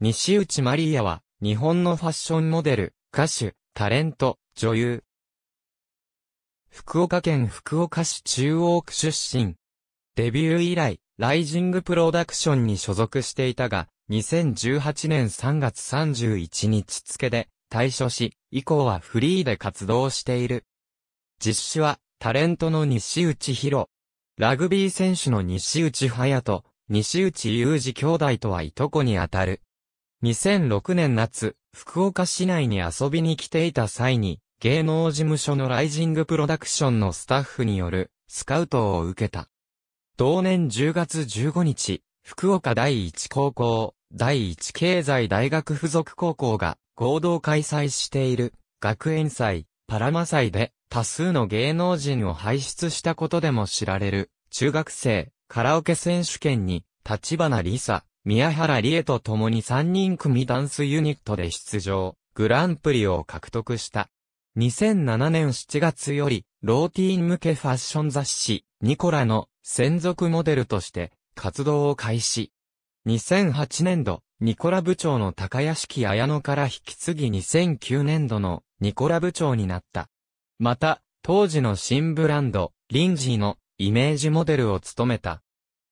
西内マリーは、日本のファッションモデル、歌手、タレント、女優。福岡県福岡市中央区出身。デビュー以来、ライジングプロダクションに所属していたが、2018年3月31日付で退所し、以降はフリーで活動している。実施は、タレントの西内博。ラグビー選手の西内隼人、西内雄二兄弟とはいとこにあたる。2006年夏、福岡市内に遊びに来ていた際に、芸能事務所のライジングプロダクションのスタッフによるスカウトを受けた。同年10月15日、福岡第一高校、第一経済大学附属高校が合同開催している学園祭、パラマ祭で多数の芸能人を輩出したことでも知られる中学生カラオケ選手権に立花梨沙、宮原理恵と共に3人組ダンスユニットで出場、グランプリを獲得した。2007年7月より、ローティーン向けファッション雑誌、ニコラの専属モデルとして活動を開始。2008年度、ニコラ部長の高屋敷綾乃から引き継ぎ2009年度のニコラ部長になった。また、当時の新ブランド、リンジーのイメージモデルを務めた。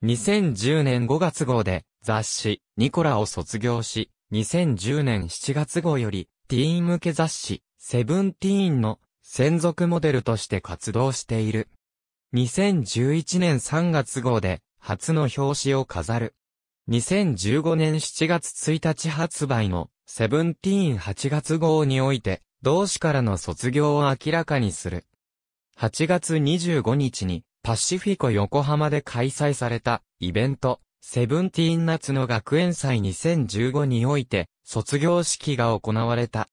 2010年5月号で雑誌ニコラを卒業し、2010年7月号よりティーン向け雑誌セブンティーンの専属モデルとして活動している。2011年3月号で初の表紙を飾る。2015年7月1日発売のセブンティーン8月号において同志からの卒業を明らかにする。8月25日にパシフィコ横浜で開催されたイベント、セブンティーン夏の学園祭2015において卒業式が行われた。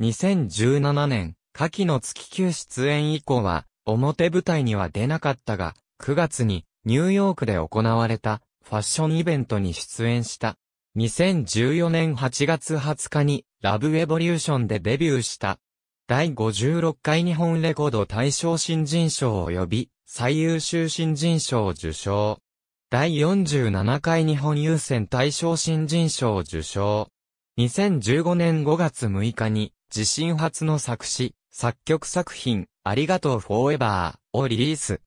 2017年、夏季の月休出演以降は表舞台には出なかったが、9月にニューヨークで行われたファッションイベントに出演した。2014年8月20日にラブエボリューションでデビューした。第56回日本レコード大賞新人賞及び最優秀新人賞受賞。第47回日本優先大賞新人賞受賞。2015年5月6日に、自身初の作詞、作曲作品、ありがとうフォーエバーをリリース。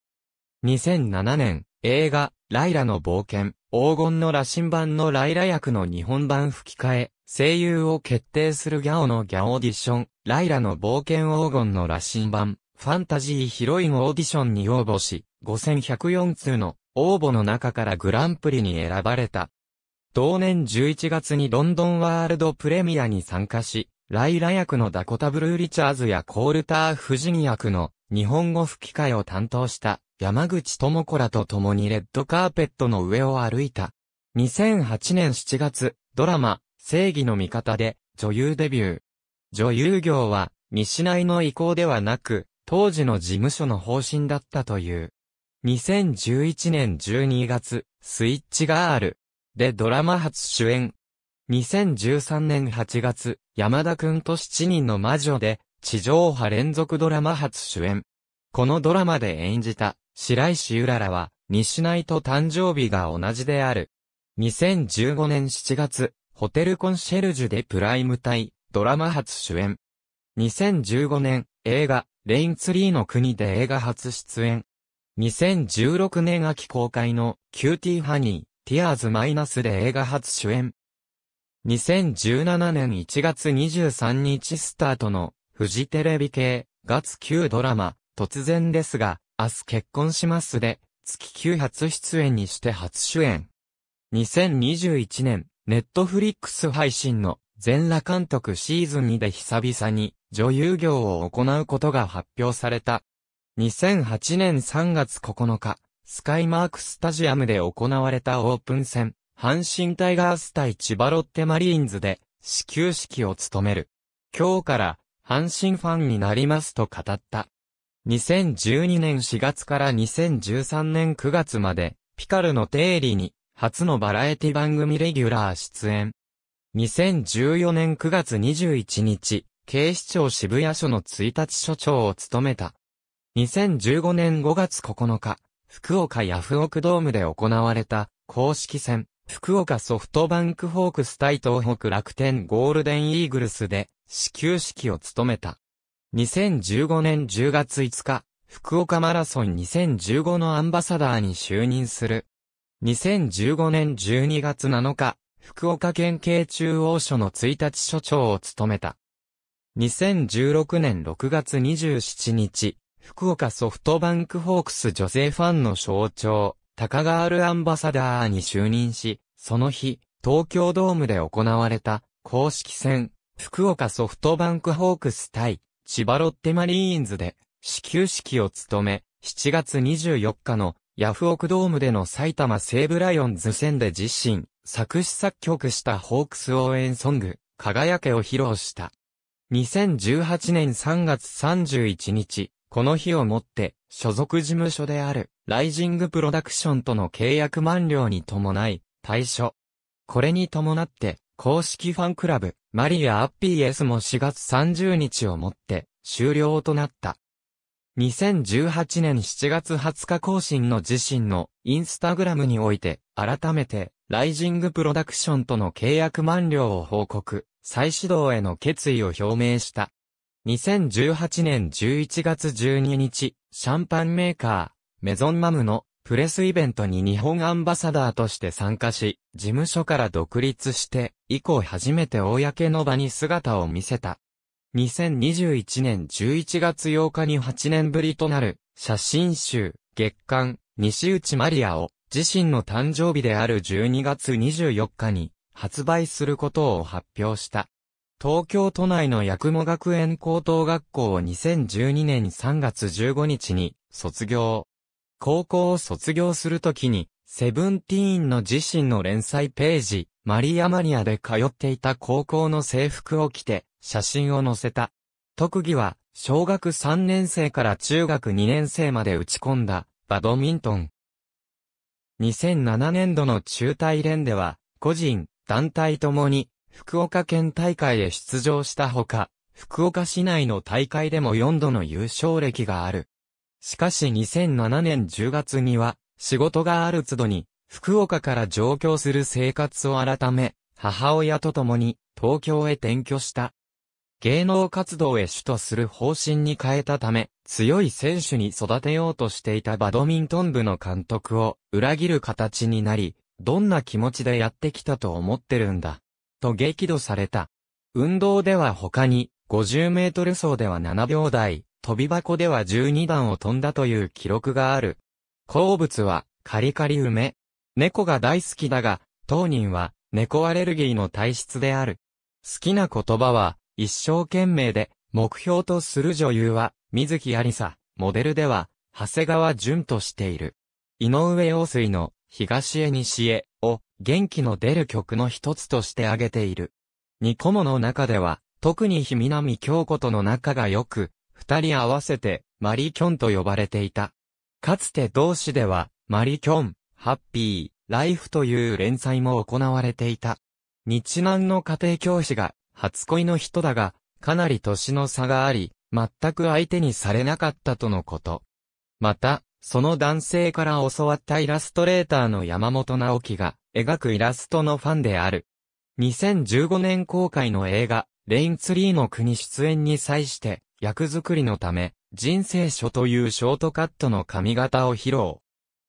2007年、映画、ライラの冒険、黄金の羅針盤のライラ役の日本版吹き替え、声優を決定するギャオのギャオーディション、ライラの冒険黄金の羅針盤、ファンタジーヒロインオーディションに応募し、5104通の応募の中からグランプリに選ばれた。同年11月にロンドンワールドプレミアに参加し、ライラ役のダコタブルー・リチャーズやコールター・フジニ役の日本語吹き替えを担当した山口智子らと共にレッドカーペットの上を歩いた。2008年7月、ドラマ、正義の味方で女優デビュー。女優業は、西内の意向ではなく、当時の事務所の方針だったという。2011年12月、スイッチガールでドラマ初主演。2013年8月、山田くんと7人の魔女で、地上波連続ドラマ初主演。このドラマで演じた、白石ゆららは、西内と誕生日が同じである。2015年7月、ホテルコンシェルジュでプライム隊、ドラマ初主演。2015年、映画、レインツリーの国で映画初出演。2016年秋公開のキューティーハニー、ティアーズマイナスで映画初主演。2017年1月23日スタートのフジテレビ系月9ドラマ、突然ですが、明日結婚しますで、月9初出演にして初主演。2021年、ネットフリックス配信の全裸監督シーズン2で久々に女優業を行うことが発表された。2008年3月9日、スカイマークスタジアムで行われたオープン戦、阪神タイガース対千葉ロッテマリーンズで、始球式を務める。今日から、阪神ファンになりますと語った。2012年4月から2013年9月まで、ピカルの定理に、初のバラエティ番組レギュラー出演。2014年9月21日、警視庁渋谷署の1日署長を務めた。2015年5月9日、福岡ヤフオクドームで行われた公式戦、福岡ソフトバンクホークス対東北楽天ゴールデンイーグルスで始球式を務めた。2015年10月5日、福岡マラソン2015のアンバサダーに就任する。2015年12月7日、福岡県警中央署の1日署長を務めた。2016年6月27日、福岡ソフトバンクホークス女性ファンの象徴、高川ルアンバサダーに就任し、その日、東京ドームで行われた公式戦、福岡ソフトバンクホークス対千葉ロッテマリーンズで始球式を務め、7月24日のヤフオクドームでの埼玉西武ライオンズ戦で自身作詞作曲したホークス応援ソング、輝けを披露した。2018年3月31日、この日をもって、所属事務所である、ライジングプロダクションとの契約満了に伴い、退所。これに伴って、公式ファンクラブ、マリア・アッピーエスも4月30日をもって、終了となった。2018年7月20日更新の自身のインスタグラムにおいて、改めて、ライジングプロダクションとの契約満了を報告、再始動への決意を表明した。2018年11月12日、シャンパンメーカー、メゾンマムのプレスイベントに日本アンバサダーとして参加し、事務所から独立して、以降初めて公の場に姿を見せた。2021年11月8日に8年ぶりとなる、写真集、月刊、西内マリアを自身の誕生日である12月24日に発売することを発表した。東京都内の薬務学園高等学校を2012年3月15日に卒業。高校を卒業するときに、セブンティーンの自身の連載ページ、マリアマニアで通っていた高校の制服を着て、写真を載せた。特技は、小学3年生から中学2年生まで打ち込んだ、バドミントン。2007年度の中大連では、個人、団体ともに、福岡県大会へ出場したほか、福岡市内の大会でも4度の優勝歴がある。しかし2007年10月には、仕事がある都度に、福岡から上京する生活を改め、母親と共に東京へ転居した。芸能活動へ主とする方針に変えたため、強い選手に育てようとしていたバドミントン部の監督を裏切る形になり、どんな気持ちでやってきたと思ってるんだ。と激怒された。運動では他に、50メートル走では7秒台、飛び箱では12段を飛んだという記録がある。好物は、カリカリ梅。猫が大好きだが、当人は、猫アレルギーの体質である。好きな言葉は、一生懸命で、目標とする女優は、水木有沙、モデルでは、長谷川淳としている。井上陽水の、東へ西へ、を、元気の出る曲の一つとして挙げている。ニコモの中では、特に日南京子との仲が良く、二人合わせて、マリキョンと呼ばれていた。かつて同志では、マリキョン、ハッピー、ライフという連載も行われていた。日南の家庭教師が初恋の人だが、かなり年の差があり、全く相手にされなかったとのこと。また、その男性から教わったイラストレーターの山本直樹が描くイラストのファンである。2015年公開の映画、レインツリーの国出演に際して、役作りのため、人生書というショートカットの髪型を披露。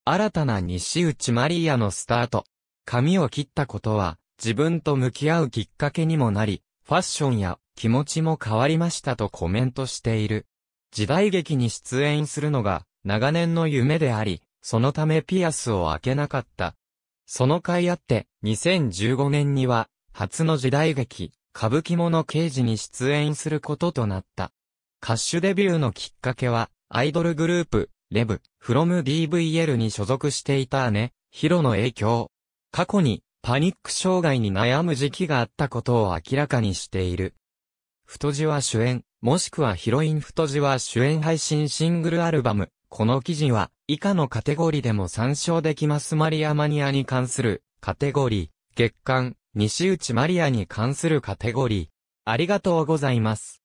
新たな西内マリアのスタート。髪を切ったことは、自分と向き合うきっかけにもなり、ファッションや気持ちも変わりましたとコメントしている。時代劇に出演するのが長年の夢であり、そのためピアスを開けなかった。その甲斐あって、2015年には、初の時代劇、歌舞伎物刑事に出演することとなった。歌手デビューのきっかけは、アイドルグループ、レブ、フロム DVL に所属していた姉、ヒロの影響。過去に、パニック障害に悩む時期があったことを明らかにしている。太字は主演、もしくはヒロイン太字は主演配信シングルアルバム。この記事は、以下のカテゴリーでも参照できますマリアマニアに関する、カテゴリー、月刊、西内マリアに関するカテゴリー。ありがとうございます。